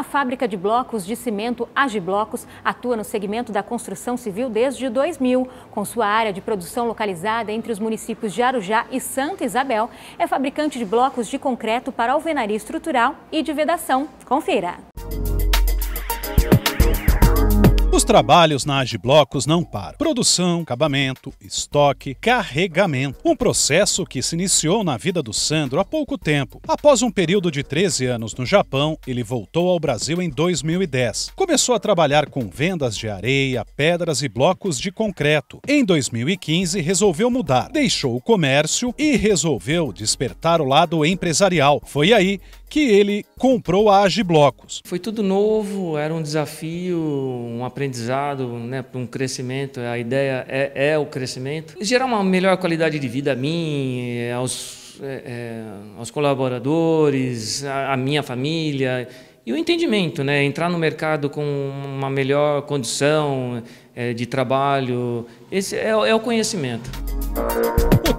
A fábrica de blocos de cimento Agiblocos atua no segmento da construção civil desde 2000. Com sua área de produção localizada entre os municípios de Arujá e Santa Isabel, é fabricante de blocos de concreto para alvenaria estrutural e de vedação. Confira! trabalhos na Agiblocos não param. Produção, acabamento, estoque, carregamento. Um processo que se iniciou na vida do Sandro há pouco tempo. Após um período de 13 anos no Japão, ele voltou ao Brasil em 2010. Começou a trabalhar com vendas de areia, pedras e blocos de concreto. Em 2015, resolveu mudar. Deixou o comércio e resolveu despertar o lado empresarial. Foi aí que ele comprou a Agiblocos. Foi tudo novo, era um desafio, um aprendizado aprendizado, né, para um crescimento. A ideia é, é, o crescimento. Gerar uma melhor qualidade de vida a mim, eh, aos, é, aos colaboradores, a, a minha família e o entendimento, né? Entrar no mercado com uma melhor condição é, de trabalho, esse é, é o conhecimento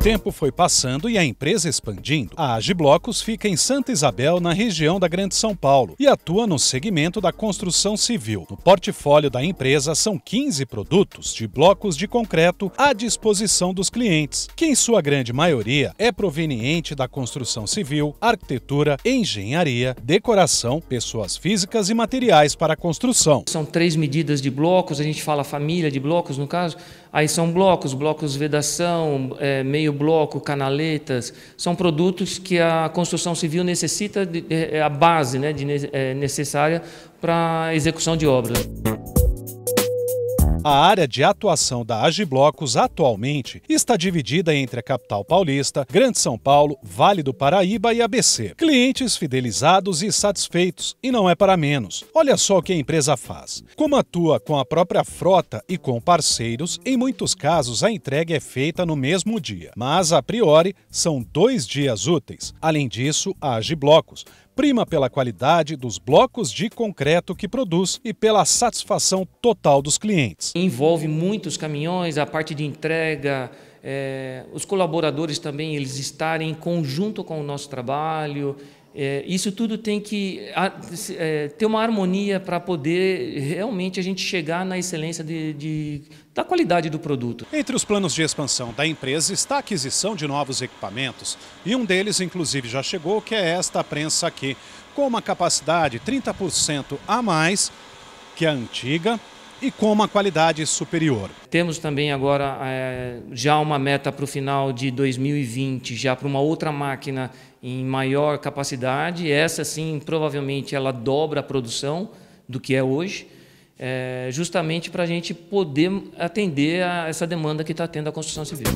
tempo foi passando e a empresa expandindo. A Age Blocos fica em Santa Isabel, na região da Grande São Paulo, e atua no segmento da construção civil. No portfólio da empresa são 15 produtos de blocos de concreto à disposição dos clientes, que em sua grande maioria é proveniente da construção civil, arquitetura, engenharia, decoração, pessoas físicas e materiais para a construção. São três medidas de blocos, a gente fala família de blocos no caso, aí são blocos, blocos vedação, é, meio bloco, canaletas, são produtos que a construção civil necessita, de, é, é a base né, de, é necessária para a execução de obras. A área de atuação da Agiblocos atualmente está dividida entre a capital paulista, Grande São Paulo, Vale do Paraíba e ABC. Clientes fidelizados e satisfeitos, e não é para menos. Olha só o que a empresa faz. Como atua com a própria frota e com parceiros, em muitos casos a entrega é feita no mesmo dia, mas a priori são dois dias úteis. Além disso, a Agiblocos prima pela qualidade dos blocos de concreto que produz e pela satisfação total dos clientes. Envolve muitos caminhões, a parte de entrega, é, os colaboradores também, eles estarem em conjunto com o nosso trabalho, é, isso tudo tem que é, ter uma harmonia para poder realmente a gente chegar na excelência de, de, da qualidade do produto. Entre os planos de expansão da empresa está a aquisição de novos equipamentos e um deles, inclusive, já chegou, que é esta prensa aqui, com uma capacidade 30% a mais que a antiga e com uma qualidade superior. Temos também agora é, já uma meta para o final de 2020, já para uma outra máquina em maior capacidade. Essa sim, provavelmente ela dobra a produção do que é hoje. É, justamente para a gente poder atender a essa demanda que está tendo a construção civil.